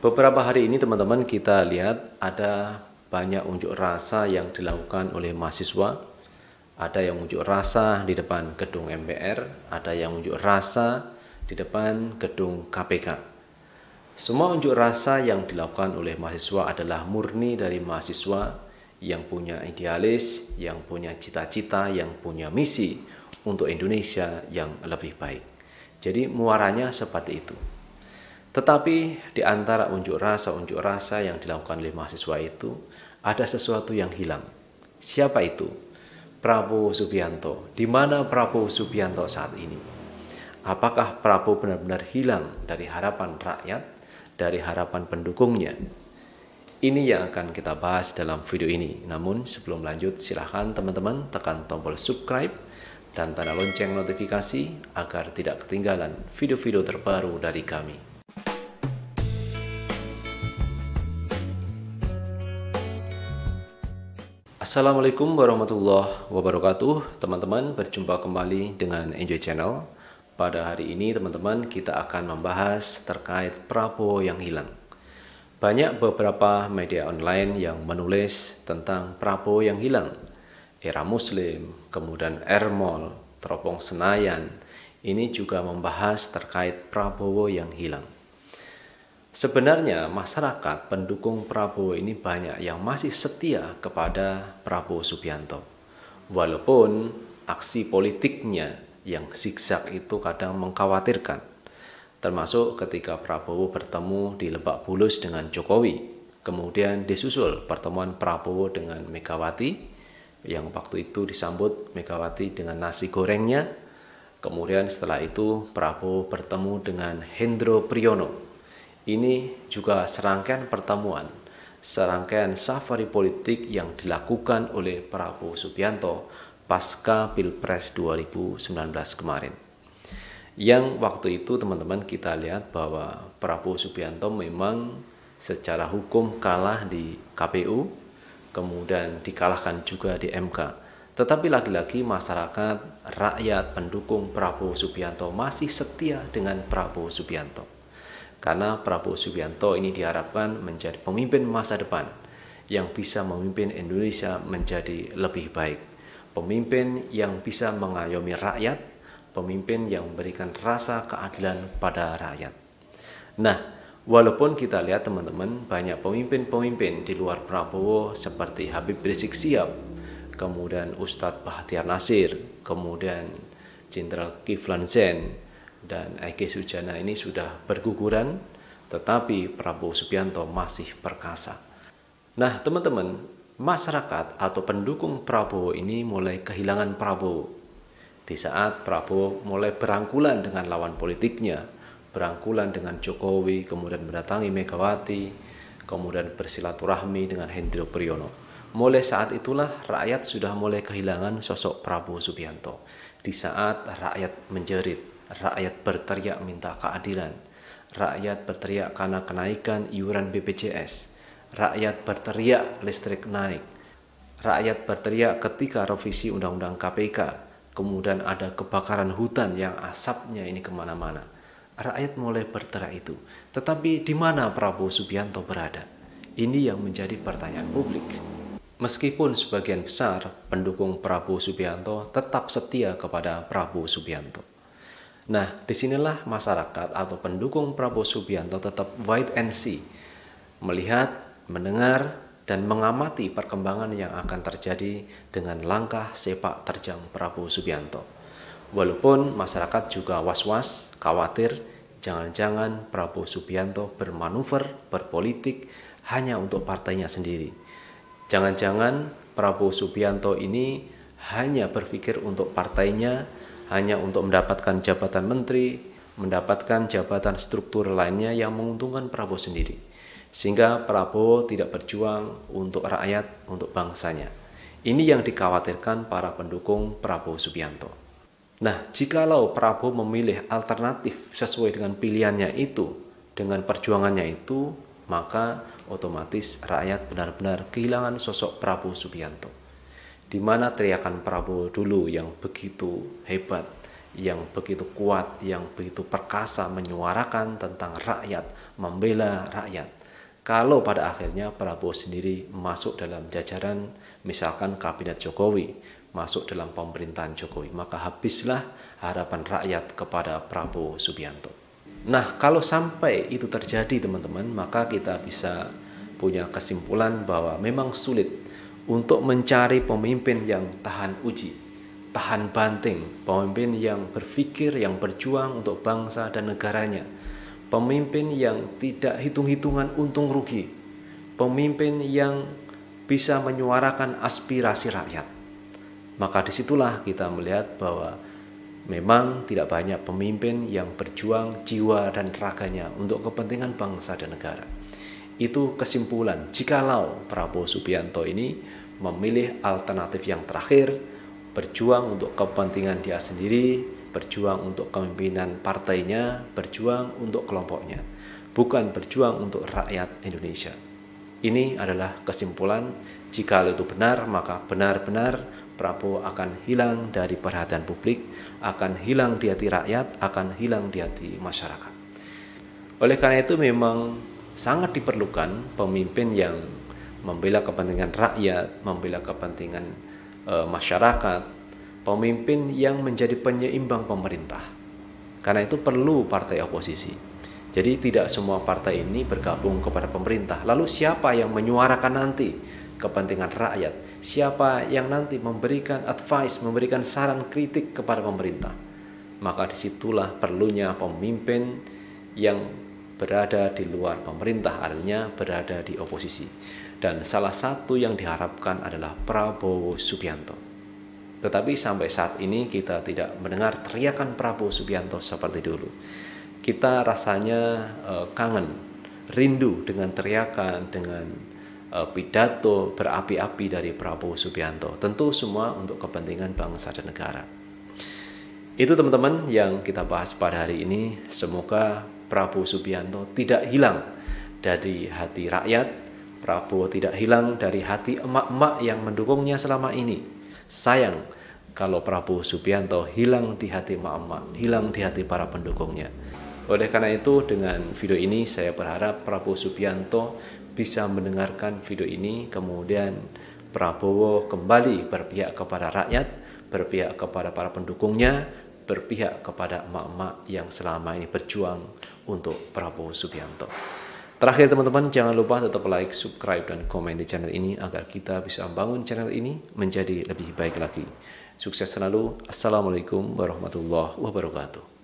Beberapa hari ini teman-teman kita lihat ada banyak unjuk rasa yang dilakukan oleh mahasiswa. Ada yang unjuk rasa di depan gedung MPR, ada yang unjuk rasa di depan gedung KPK. Semua unjuk rasa yang dilakukan oleh mahasiswa adalah murni dari mahasiswa yang punya idealis, yang punya cita-cita, yang punya misi untuk Indonesia yang lebih baik. Jadi muaranya seperti itu. Tetapi di antara unjuk rasa, unjuk rasa yang dilakukan oleh mahasiswa itu ada sesuatu yang hilang. Siapa itu? Prabowo Subianto. Di mana Prabowo Subianto saat ini? Apakah Prabowo benar-benar hilang dari harapan rakyat, dari harapan pendukungnya? Ini yang akan kita bahas dalam video ini. Namun sebelum lanjut silahkan teman-teman tekan tombol subscribe dan tanda lonceng notifikasi agar tidak ketinggalan video-video terbaru dari kami. Assalamualaikum warahmatullahi wabarakatuh Teman-teman berjumpa kembali dengan Enjoy Channel Pada hari ini teman-teman kita akan membahas terkait Prabowo yang hilang Banyak beberapa media online yang menulis tentang Prabowo yang hilang Era Muslim, kemudian Ermol, Teropong Senayan Ini juga membahas terkait Prabowo yang hilang Sebenarnya masyarakat pendukung Prabowo ini banyak yang masih setia kepada Prabowo Subianto. Walaupun aksi politiknya yang zigzag itu kadang mengkhawatirkan. Termasuk ketika Prabowo bertemu di Lebak Bulus dengan Jokowi. Kemudian disusul pertemuan Prabowo dengan Megawati yang waktu itu disambut Megawati dengan nasi gorengnya. Kemudian setelah itu Prabowo bertemu dengan Hendro Priyono ini juga serangkaian pertemuan, serangkaian safari politik yang dilakukan oleh Prabowo Subianto pasca Pilpres 2019 kemarin. Yang waktu itu teman-teman kita lihat bahwa Prabowo Subianto memang secara hukum kalah di KPU, kemudian dikalahkan juga di MK. Tetapi lagi-lagi masyarakat, rakyat, pendukung Prabowo Subianto masih setia dengan Prabowo Subianto. Karena Prabowo Subianto ini diharapkan menjadi pemimpin masa depan yang bisa memimpin Indonesia menjadi lebih baik. Pemimpin yang bisa mengayomi rakyat, pemimpin yang memberikan rasa keadilan pada rakyat. Nah, Walaupun kita lihat teman-teman banyak pemimpin-pemimpin di luar Prabowo seperti Habib Rizik Sihab, kemudian Ustadz Bahtiar Nasir, kemudian Jenderal Kiflan Zen, dan Eki Sujana ini sudah berguguran, tetapi Prabowo Subianto masih perkasa. Nah, teman-teman, masyarakat atau pendukung Prabowo ini mulai kehilangan Prabowo. Di saat Prabowo mulai berangkulan dengan lawan politiknya, berangkulan dengan Jokowi, kemudian mendatangi Megawati, kemudian bersilaturahmi dengan Hendro Priyono. Mulai saat itulah rakyat sudah mulai kehilangan sosok Prabowo Subianto. Di saat rakyat menjerit, Rakyat berteriak minta keadilan. Rakyat berteriak karena kenaikan iuran BPJS. Rakyat berteriak listrik naik. Rakyat berteriak ketika revisi Undang-Undang KPK. Kemudian ada kebakaran hutan yang asapnya ini kemana-mana. Rakyat mulai berteriak itu. Tetapi di mana Prabowo Subianto berada? Ini yang menjadi pertanyaan publik. Meskipun sebagian besar pendukung Prabowo Subianto tetap setia kepada Prabowo Subianto. Nah, disinilah masyarakat atau pendukung Prabowo Subianto tetap wait and see, melihat, mendengar, dan mengamati perkembangan yang akan terjadi dengan langkah sepak terjang Prabowo Subianto. Walaupun masyarakat juga was-was, khawatir, jangan-jangan Prabowo Subianto bermanuver, berpolitik hanya untuk partainya sendiri. Jangan-jangan Prabowo Subianto ini hanya berpikir untuk partainya hanya untuk mendapatkan jabatan menteri, mendapatkan jabatan struktur lainnya yang menguntungkan Prabowo sendiri. Sehingga Prabowo tidak berjuang untuk rakyat, untuk bangsanya. Ini yang dikhawatirkan para pendukung Prabowo Subianto. Nah, jikalau Prabowo memilih alternatif sesuai dengan pilihannya itu, dengan perjuangannya itu, maka otomatis rakyat benar-benar kehilangan sosok Prabowo Subianto di mana teriakan Prabowo dulu yang begitu hebat, yang begitu kuat, yang begitu perkasa menyuarakan tentang rakyat, membela rakyat. Kalau pada akhirnya Prabowo sendiri masuk dalam jajaran misalkan kabinet Jokowi, masuk dalam pemerintahan Jokowi, maka habislah harapan rakyat kepada Prabowo Subianto. Nah, kalau sampai itu terjadi teman-teman, maka kita bisa punya kesimpulan bahwa memang sulit untuk mencari pemimpin yang tahan uji, tahan banting, pemimpin yang berpikir, yang berjuang untuk bangsa dan negaranya, pemimpin yang tidak hitung-hitungan untung rugi, pemimpin yang bisa menyuarakan aspirasi rakyat. Maka disitulah kita melihat bahwa Memang tidak banyak pemimpin yang berjuang jiwa dan raganya untuk kepentingan bangsa dan negara. Itu kesimpulan jikalau Prabowo Subianto ini memilih alternatif yang terakhir, berjuang untuk kepentingan dia sendiri, berjuang untuk kepemimpinan partainya, berjuang untuk kelompoknya, bukan berjuang untuk rakyat Indonesia. Ini adalah kesimpulan, jika itu benar maka benar-benar Prabowo akan hilang dari perhatian publik, akan hilang di hati rakyat, akan hilang di hati masyarakat. Oleh karena itu memang sangat diperlukan pemimpin yang membela kepentingan rakyat, membela kepentingan e, masyarakat, pemimpin yang menjadi penyeimbang pemerintah. Karena itu perlu partai oposisi. Jadi tidak semua partai ini bergabung kepada pemerintah. Lalu siapa yang menyuarakan nanti kepentingan rakyat? Siapa yang nanti memberikan advice, memberikan saran kritik kepada pemerintah? Maka disitulah perlunya pemimpin yang berada di luar pemerintah, artinya berada di oposisi. Dan salah satu yang diharapkan adalah Prabowo Subianto. Tetapi sampai saat ini kita tidak mendengar teriakan Prabowo Subianto seperti dulu. Kita rasanya uh, kangen, rindu dengan teriakan, dengan uh, pidato berapi-api dari Prabowo Subianto. Tentu semua untuk kepentingan bangsa dan negara. Itu teman-teman yang kita bahas pada hari ini. Semoga Prabowo Subianto tidak hilang dari hati rakyat. Prabowo tidak hilang dari hati emak-emak yang mendukungnya selama ini. Sayang kalau Prabowo Subianto hilang di hati emak-emak, hilang di hati para pendukungnya. Oleh karena itu, dengan video ini saya berharap Prabowo Subianto bisa mendengarkan video ini, kemudian Prabowo kembali berpihak kepada rakyat, berpihak kepada para pendukungnya, berpihak kepada emak-emak yang selama ini berjuang untuk Prabowo Subianto. Terakhir teman-teman jangan lupa tetap like, subscribe dan komen di channel ini agar kita bisa bangun channel ini menjadi lebih baik lagi. Sukses selalu. Assalamualaikum warahmatullahi wabarakatuh.